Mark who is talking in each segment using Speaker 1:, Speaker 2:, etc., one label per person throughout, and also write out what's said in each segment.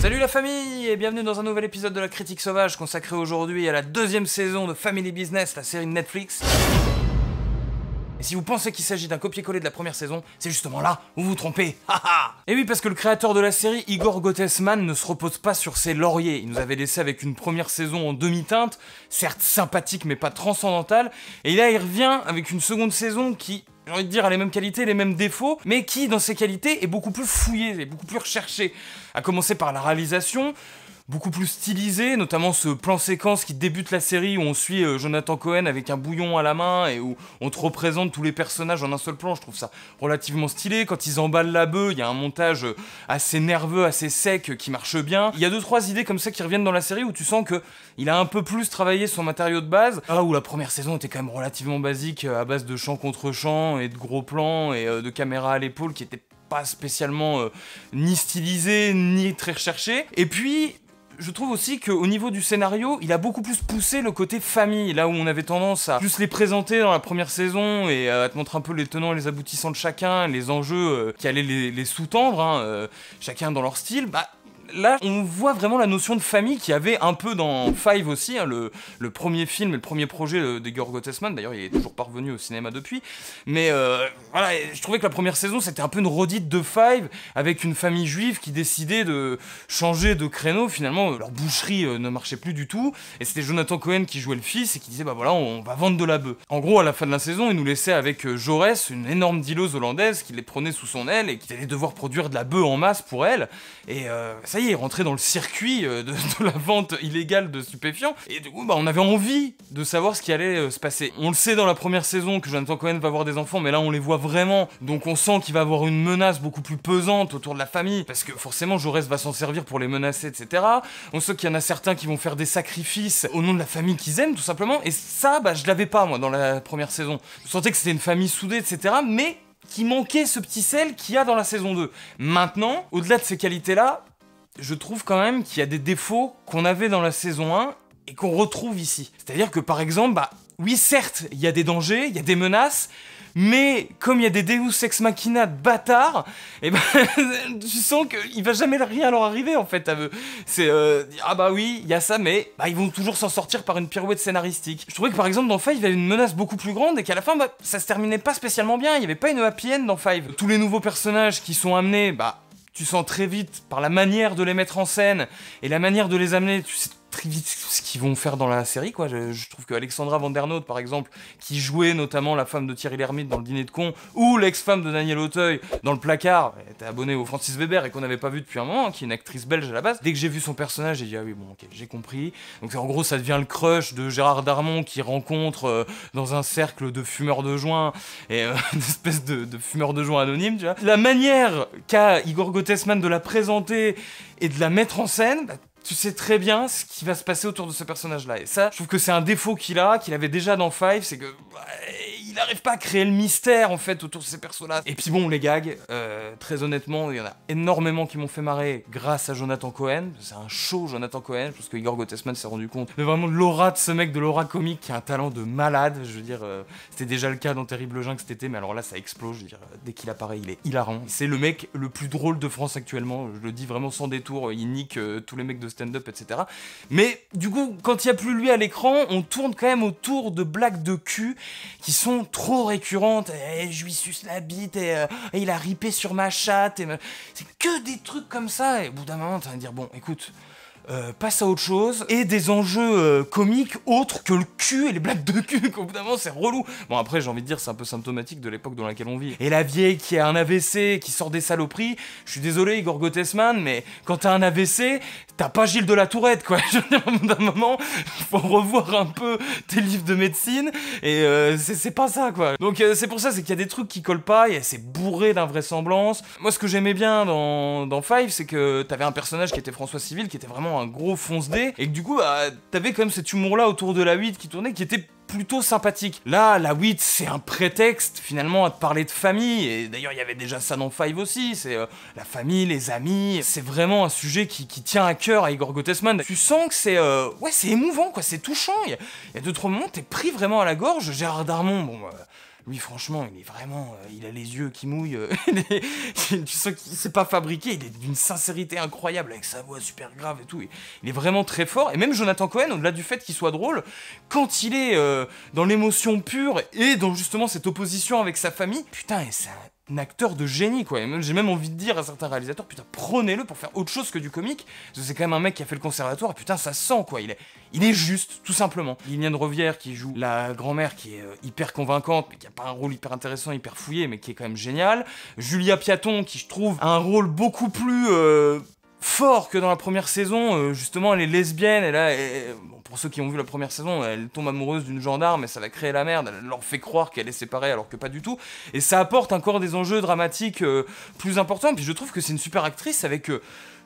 Speaker 1: Salut la famille et bienvenue dans un nouvel épisode de la critique sauvage consacré aujourd'hui à la deuxième saison de Family Business, la série de Netflix. Et si vous pensez qu'il s'agit d'un copier-coller de la première saison, c'est justement là où vous vous trompez. et oui, parce que le créateur de la série, Igor Gottesman, ne se repose pas sur ses lauriers. Il nous avait laissé avec une première saison en demi-teinte, certes sympathique mais pas transcendantale, et là il revient avec une seconde saison qui, j'ai envie de dire, a les mêmes qualités, les mêmes défauts, mais qui, dans ses qualités, est beaucoup plus fouillé, est beaucoup plus recherché. À commencer par la réalisation, beaucoup plus stylisé, notamment ce plan séquence qui débute la série où on suit euh, Jonathan Cohen avec un bouillon à la main et où on te représente tous les personnages en un seul plan. Je trouve ça relativement stylé. Quand ils emballent la bœuf, il y a un montage euh, assez nerveux, assez sec euh, qui marche bien. Il y a deux trois idées comme ça qui reviennent dans la série où tu sens que il a un peu plus travaillé son matériau de base. Ah où la première saison était quand même relativement basique à base de champ contre champ et de gros plans et de caméra à l'épaule qui était pas spécialement ni stylisé ni très recherché. Et puis je trouve aussi qu'au niveau du scénario, il a beaucoup plus poussé le côté famille, là où on avait tendance à juste les présenter dans la première saison et euh, à te montrer un peu les tenants et les aboutissants de chacun, les enjeux euh, qui allaient les, sous-tendre, hein, euh, chacun dans leur style, bah là, on voit vraiment la notion de famille qui avait un peu dans Five aussi, hein, le, premier film et le premier projet de, euh, de D'ailleurs, il est toujours parvenu au cinéma depuis. Mais euh, voilà, je trouvais que la première saison, c'était un peu une redite de Five avec une famille juive qui décidait de changer de créneau. Finalement, euh, leur boucherie ne marchait plus du tout. Et c'était Jonathan Cohen qui jouait le fils et qui disait Bah voilà, on, va vendre de la bœuf. En gros, à la fin de la saison, il nous laissait avec Jaurès une énorme dilose hollandaise qui les prenait sous son aile et qui allait devoir produire de la bœuf en masse pour elle. Et ça rentré dans le circuit euh, de, la vente illégale de stupéfiants. Et du coup, bah, on avait envie de savoir ce qui allait euh, se passer. On le sait dans la première saison que Jonathan Cohen va avoir des enfants, mais là, on les voit vraiment. Donc, on sent qu'il va avoir une menace beaucoup plus pesante autour de la famille, parce que forcément, Jaurès va s'en servir pour les menacer, etc. On sait qu'il y en a certains qui vont faire des sacrifices au nom de la famille qu'ils aiment, tout simplement. Et ça, bah, je l'avais pas, moi, dans la première saison. Je sentais que c'était une famille soudée, etc. Mais qui manquait ce petit sel qu'il y a dans la saison 2. Maintenant, au-delà de ces qualités-là, je trouve quand même qu'il y a des défauts qu'on avait dans la saison 1 et qu'on retrouve ici. C'est-à-dire que par exemple, bah oui certes, il y a des dangers, il y a des menaces, mais comme il y a des Deus Ex Machina de bâtards, et eh ben, tu sens qu'il va jamais rien leur arriver en fait à eux. C'est euh, ah bah oui, il y a ça, mais bah, ils vont toujours s'en sortir par une pirouette scénaristique. Je trouvais que par exemple dans Five, il y avait une menace beaucoup plus grande et qu'à la fin, bah, ça se terminait pas spécialement bien. Il y avait pas une happy end dans Five. Tous les nouveaux personnages qui sont amenés, bah tu sens très vite par la manière de les mettre en scène et la manière de les amener, tu sais très vite ce qu'ils vont faire dans la série, quoi. Je, trouve que Alexandra Vandernaut, par exemple, qui jouait notamment la femme de Thierry Lhermitte dans le Dîner de con, ou l'ex-femme de Daniel Auteuil dans le placard, elle était abonnée au Francis Weber et qu'on n'avait pas vu depuis un moment, hein, qui est une actrice belge à la base. Dès que j'ai vu son personnage, j'ai dit ah oui bon ok j'ai compris. Donc en gros ça devient le crush de Gérard Darmon qui rencontre euh, dans un cercle de fumeurs de joints, et euh, une espèce de, fumeurs de joint anonyme, tu vois. La manière qu'a Igor Gottesman de la présenter et de la mettre en scène, bah, tu sais très bien ce qui va se passer autour de ce personnage-là. Et ça, je trouve que c'est un défaut qu'il a, qu'il avait déjà dans Five, c'est que il n'arrive pas à créer le mystère en fait autour de ces personnages. là Et puis bon, les gags, euh, très honnêtement, il y en a énormément qui m'ont fait marrer grâce à Jonathan Cohen. C'est un show Jonathan Cohen, je pense que Igor Gottesman s'est rendu compte Mais vraiment de l'aura de ce mec, de l'aura comique qui a un talent de malade. Je veux dire, euh, c'était déjà le cas dans Terrible Jungle cet été, mais alors là ça explose. Je veux dire, dès qu'il apparaît, il est hilarant. C'est le mec le plus drôle de France actuellement, je le dis vraiment sans détour, euh, il nique tous les mecs de stand-up, etc. Mais du coup, quand il n'y a plus lui à l'écran, on tourne quand même autour de blagues de cul qui sont trop récurrentes. et je lui suce la bite euh, et, il a ripé sur ma chatte. Et C'est que des trucs comme ça. Et au bout d'un moment, t'as dire, bon, écoute, euh, passe à autre chose, et des enjeux euh, comiques autres que le cul et les blagues de cul, complètement c'est relou. Bon après j'ai envie de dire c'est un peu symptomatique de l'époque dans laquelle on vit. Et la vieille qui a un AVC, qui sort des saloperies, je suis désolé Igor Gottesman, mais quand t'as un AVC, t'as pas Gilles de la Tourette quoi. au bout d'un moment, faut revoir un peu tes livres de médecine, et euh, c'est pas ça quoi. Donc c'est pour ça, c'est qu'il y a des trucs qui collent pas, c'est bourré d'invraisemblances. Moi ce que j'aimais bien dans, dans Five, c'est que t'avais un personnage qui était François Civil, qui était vraiment gros fonce-dé, et que du coup, bah, t'avais quand même cet humour-là autour de la 8 qui tournait, qui était plutôt sympathique. Là, la 8, c'est un prétexte finalement à te parler de famille, et d'ailleurs il y avait déjà ça dans Five aussi, c'est euh, la famille, les amis, c'est vraiment un sujet qui, tient à cœur à Igor Gottesman. Tu sens que c'est euh, ouais, c'est émouvant, quoi, c'est touchant, il y a, a moments, t'es pris vraiment à la gorge, Gérard Darmon, bon... Euh, lui franchement il est vraiment euh, il a les yeux qui mouillent euh, tu sens qu'il s'est pas fabriqué il est d'une sincérité incroyable avec sa voix super grave et tout il est vraiment très fort et même Jonathan Cohen au-delà du fait qu'il soit drôle quand il est euh, dans l'émotion pure et dans justement cette opposition avec sa famille putain et c'est acteur de génie, quoi. J'ai même envie de dire à certains réalisateurs, putain, prenez-le pour faire autre chose que du comique. C'est quand même un mec qui a fait le conservatoire, putain, ça sent, quoi. Il est, il est juste, tout simplement. Liliane Rovière qui joue la grand-mère qui est euh, hyper convaincante, mais qui a pas un rôle hyper intéressant, hyper fouillé, mais qui est quand même génial. Julia Piaton qui, je trouve, a un rôle beaucoup plus... Euh, fort que dans la première saison, euh, justement elle est lesbienne, elle, a pour ceux qui ont vu la première saison, elle tombe amoureuse d'une gendarme et ça va créer la merde, elle leur fait croire qu'elle est séparée alors que pas du tout, et ça apporte encore des enjeux dramatiques euh, plus importants, puis je trouve que c'est une super actrice avec... Euh,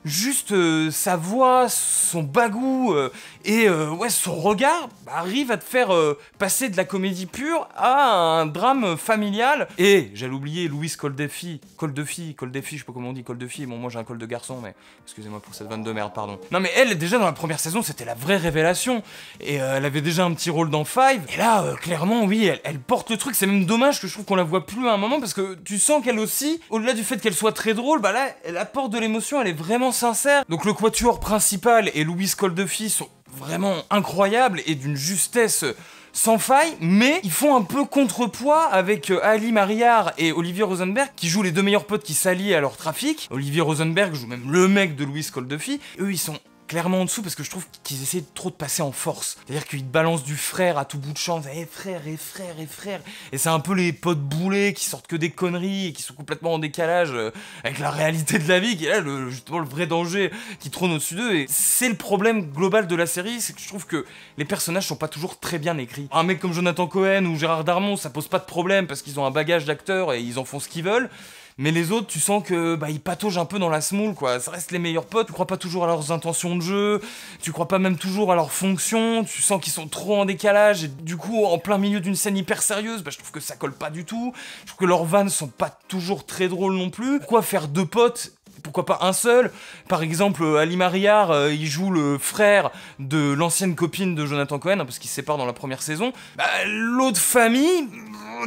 Speaker 1: juste euh, sa voix, son bagou euh, et euh, ouais, son regard bah, arrivent à te faire passer de la comédie pure à un drame familial. Et j'allais oublier Louise Coldefi, Coldefi, Coldefi, je sais pas comment on dit Coldefi, bon moi j'ai un col de garçon mais excusez-moi pour cette vanne de merde, pardon. Non mais elle déjà dans la première saison c'était la vraie révélation et elle avait déjà un petit rôle dans Five et là clairement oui elle, elle, porte le truc, c'est même dommage que je trouve qu'on la voit plus à un moment parce que tu sens qu'elle aussi, au-delà du fait qu'elle soit très drôle, bah là elle apporte de l'émotion, elle est vraiment sincère. Donc le quatuor principal et Louis Coldefi sont vraiment incroyables et d'une justesse sans faille, mais ils font un peu contrepoids avec euh, Ali Mariard et Olivier Rosenberg, qui jouent les deux meilleurs potes qui s'allient à leur trafic. Olivier Rosenberg joue même le mec de Louis Coldefi. Eux, ils sont clairement en dessous parce que je trouve qu'ils essaient trop de passer en force. C'est-à-dire qu'ils te balancent du frère à tout bout de champ, et eh, frère, et eh, frère, et eh, frère. Et c'est un peu les potes boulets qui sortent que des conneries et qui sont complètement en décalage euh, avec la réalité de la vie, qui est là justement le vrai danger qui trône au-dessus d'eux. Et c'est le problème global de la série, c'est que je trouve que les personnages sont pas toujours très bien écrits. Un mec comme Jonathan Cohen ou Gérard Darmon, ça pose pas de problème parce qu'ils ont un bagage d'acteurs et ils en font ce qu'ils veulent. Mais les autres, tu sens que bah, ils pataugent un peu dans la smoule, quoi. Ça reste les meilleurs potes, tu crois pas toujours à leurs intentions de jeu, tu crois pas même toujours à leurs fonctions, tu sens qu'ils sont trop en décalage, et du coup, en plein milieu d'une scène hyper sérieuse, bah, je trouve que ça colle pas du tout. Je trouve que leurs vannes sont pas toujours très drôles non plus. Pourquoi faire deux potes pourquoi pas un seul Par exemple, euh, Ali Mariar, euh, il joue le frère de l'ancienne copine de Jonathan Cohen, hein, parce qu'ils se séparent dans la première saison. Bah, L'autre famille,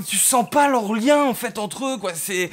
Speaker 1: tu sens pas leur lien en fait entre eux, quoi. C'est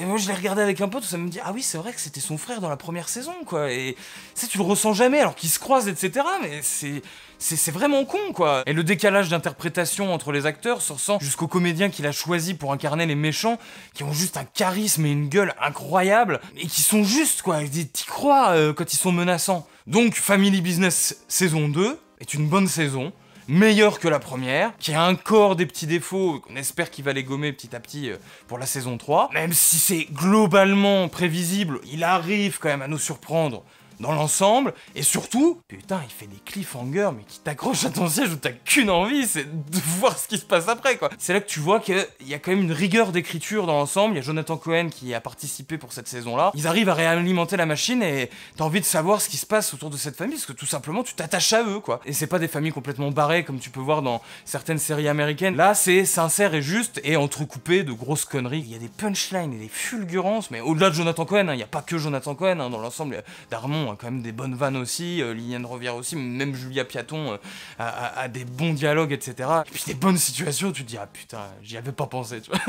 Speaker 1: moi je l'ai regardé avec un pote ça me dit ah oui c'est vrai que c'était son frère dans la première saison quoi et tu tu le ressens jamais alors qu'ils se croisent etc mais c'est c'est vraiment con quoi et le décalage d'interprétation entre les acteurs se ressent jusqu'au comédien qu'il a choisi pour incarner les méchants qui ont juste un charisme et une gueule incroyable et qui sont justes quoi t'y crois euh, quand ils sont menaçants donc Family Business saison 2 est une bonne saison meilleur que la première, qui a encore des petits défauts qu'on espère qu'il va les gommer petit à petit euh, pour la saison 3. Même si c'est globalement prévisible, il arrive quand même à nous surprendre dans l'ensemble, et surtout, putain, il fait des cliffhangers, mais qui t'accrochent à ton siège où t'as qu'une envie, c'est de voir ce qui se passe après, quoi. C'est là que tu vois qu'il y a quand même une rigueur d'écriture dans l'ensemble, il y a Jonathan Cohen qui a participé pour cette saison-là, ils arrivent à réalimenter la machine et t'as envie de savoir ce qui se passe autour de cette famille, parce que tout simplement, tu t'attaches à eux, quoi. Et c'est pas des familles complètement barrées, comme tu peux voir dans certaines séries américaines. Là, c'est sincère et juste, et entrecoupé de grosses conneries. Il y a des punchlines et des fulgurances, mais au-delà de Jonathan Cohen, hein, il n'y a pas que Jonathan Cohen, hein. dans l'ensemble, Darmon on a quand même des bonnes vannes aussi, Liliane Rovière aussi, même Julia Piaton a, des bons dialogues, etc. Et puis des bonnes situations, tu te dis, ah putain, j'y avais pas pensé, tu vois.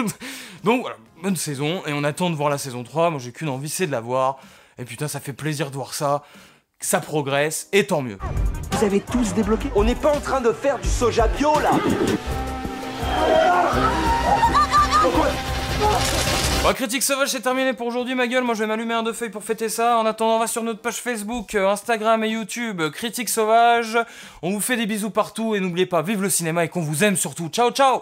Speaker 1: Donc voilà, bonne saison, et on attend de voir la saison 3, moi j'ai qu'une envie, c'est de la voir, et putain, ça fait plaisir de voir ça, ça progresse, et tant mieux. Vous avez tous débloqué On n'est pas en train de faire du soja bio, là Bon, Critique Sauvage, c'est terminé pour aujourd'hui, ma gueule. Moi, je vais m'allumer un deux feuilles pour fêter ça. En attendant, on va sur notre page Facebook, euh, Instagram et YouTube, euh, Critique Sauvage. On vous fait des bisous partout et n'oubliez pas, vive le cinéma et qu'on vous aime surtout. Ciao, ciao